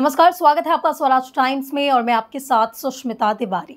नमस्कार स्वागत है आपका स्वराज टाइम्स में और मैं आपके साथ सुष्मिता तिवारी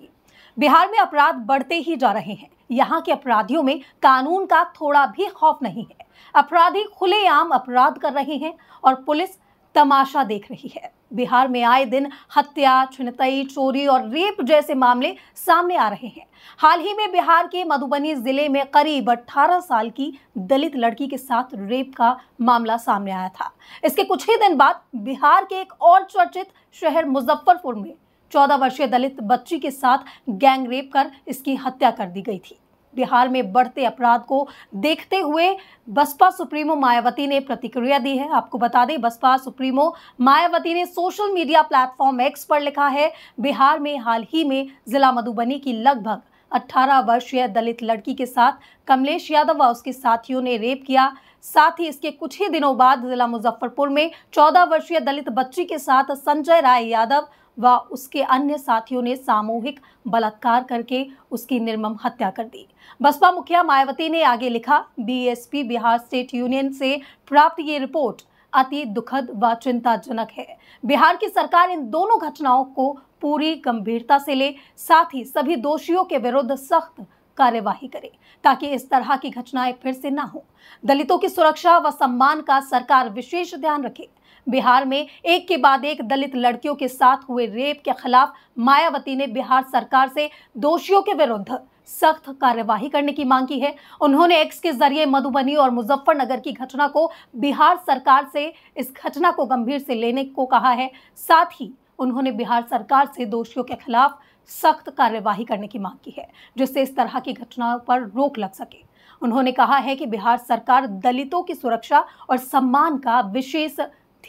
बिहार में अपराध बढ़ते ही जा रहे हैं यहाँ के अपराधियों में कानून का थोड़ा भी खौफ नहीं है अपराधी खुलेआम अपराध कर रहे हैं और पुलिस तमाशा देख रही है बिहार में आए दिन हत्या छुनतई चोरी और रेप जैसे मामले सामने आ रहे हैं हाल ही में बिहार के मधुबनी जिले में करीब 18 साल की दलित लड़की के साथ रेप का मामला सामने आया था इसके कुछ ही दिन बाद बिहार के एक और चर्चित शहर मुजफ्फरपुर में चौदह वर्षीय दलित बच्ची के साथ गैंग रेप कर इसकी हत्या कर दी गई थी बिहार में बढ़ते अपराध को देखते हुए बसपा सुप्रीमो मायावती ने प्रतिक्रिया दी है आपको बता दें बसपा सुप्रीमो मायावती ने सोशल मीडिया प्लेटफॉर्म एक्स पर लिखा है बिहार में हाल ही में जिला मधुबनी की लगभग 18 वर्षीय दलित लड़की के साथ कमलेश यादव व उसके साथियों ने रेप किया साथ ही इसके कुछ ही दिनों बाद जिला मुजफ्फरपुर में 14 वर्षीय दलित बच्ची के साथ संजय राय यादव व उसके अन्य साथियों ने सामूहिक बलात्कार करके उसकी निर्मम हत्या कर दी बसपा मुखिया मायावती ने आगे लिखा बीएसपी बिहार स्टेट यूनियन से प्राप्त ये रिपोर्ट अति दुखद व चिंताजनक है बिहार की सरकार इन दोनों घटनाओं को पूरी गंभीरता से ले साथ ही सभी दोषियों के विरुद्ध सख्त कार्यवाही करे ताकि इस तरह की घटनाएं फिर से ना हो दलितों की सुरक्षा व सम्मान का सरकार विशेष ध्यान रखे बिहार में एक के बाद एक दलित लड़कियों के साथ हुए रेप के खिलाफ मायावती ने बिहार सरकार से दोषियों के विरुद्ध सख्त कार्यवाही करने की मांग की है उन्होंने एक्स के जरिए मधुबनी और मुजफ्फरनगर की घटना को बिहार सरकार से इस घटना को गंभीर से लेने को कहा है साथ ही उन्होंने बिहार सरकार से दोषियों के खिलाफ सख्त कार्यवाही करने की मांग की है जिससे इस तरह की घटनाओं पर रोक लग सके उन्होंने कहा है कि बिहार सरकार दलितों की सुरक्षा और सम्मान का विशेष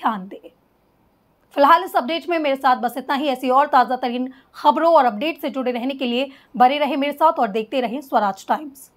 ध्यान दें फिलहाल इस अपडेट में मेरे साथ बस इतना ही ऐसी और ताज़ा तरीन खबरों और अपडेट से जुड़े रहने के लिए बने रहे मेरे साथ और देखते रहें स्वराज टाइम्स